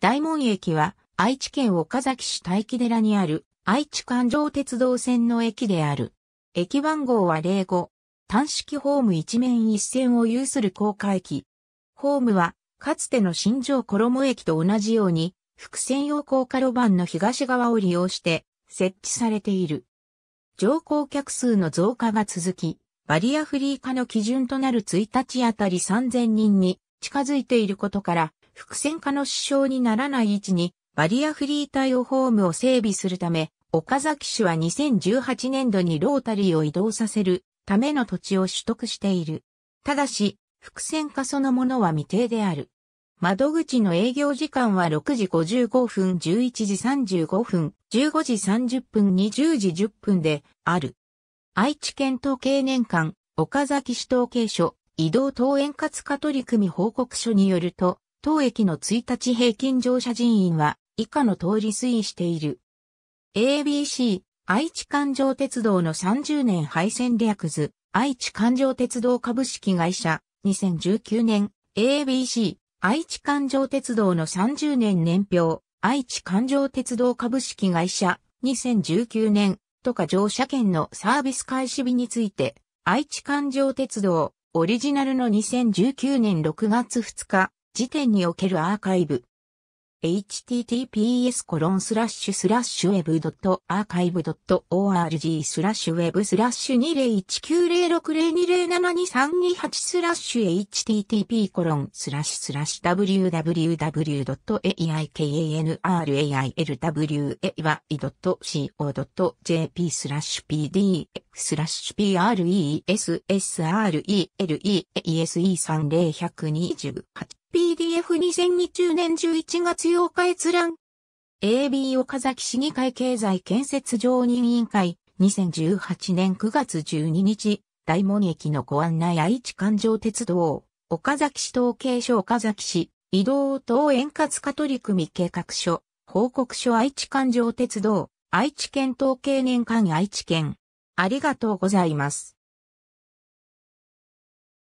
大門駅は愛知県岡崎市大木寺にある愛知環状鉄道線の駅である。駅番号は05。単式ホーム一面一線を有する高架駅。ホームはかつての新城衣駅と同じように複線用高架路盤の東側を利用して設置されている。乗降客数の増加が続き、バリアフリー化の基準となる1日あたり3000人に近づいていることから、伏線化の支障にならない位置にバリアフリー対応ホームを整備するため、岡崎市は2018年度にロータリーを移動させるための土地を取得している。ただし、伏線化そのものは未定である。窓口の営業時間は6時55分、11時35分、15時30分、20時10分である。愛知県統計年間、岡崎市統計所、移動等円滑化取組報告書によると、当駅の1日平均乗車人員は以下の通り推移している。ABC、愛知環状鉄道の30年廃線略図、愛知環状鉄道株式会社、2019年、ABC、愛知環状鉄道の30年年表、愛知環状鉄道株式会社、2019年、とか乗車券のサービス開始日について、愛知環状鉄道、オリジナルの2019年6月2日、時点におけるアーカイブ。https コロンスラッシュスラッシュウェブアーカイブ org スラッシュウェブスラッシュ20190602072328スラッシュ http コロンスラッシュスラッシュ www.aikanrailwai.co.jp スラッシュ p d pressrelease 30128 PDF2020 年11月8日閲覧。AB 岡崎市議会経済建設常任委員会、2018年9月12日、大門駅のご案内愛知環状鉄道、岡崎市統計所岡崎市、移動等円滑化取り組み計画書、報告書愛知環状鉄道、愛知県統計年間愛知県。ありがとうございます。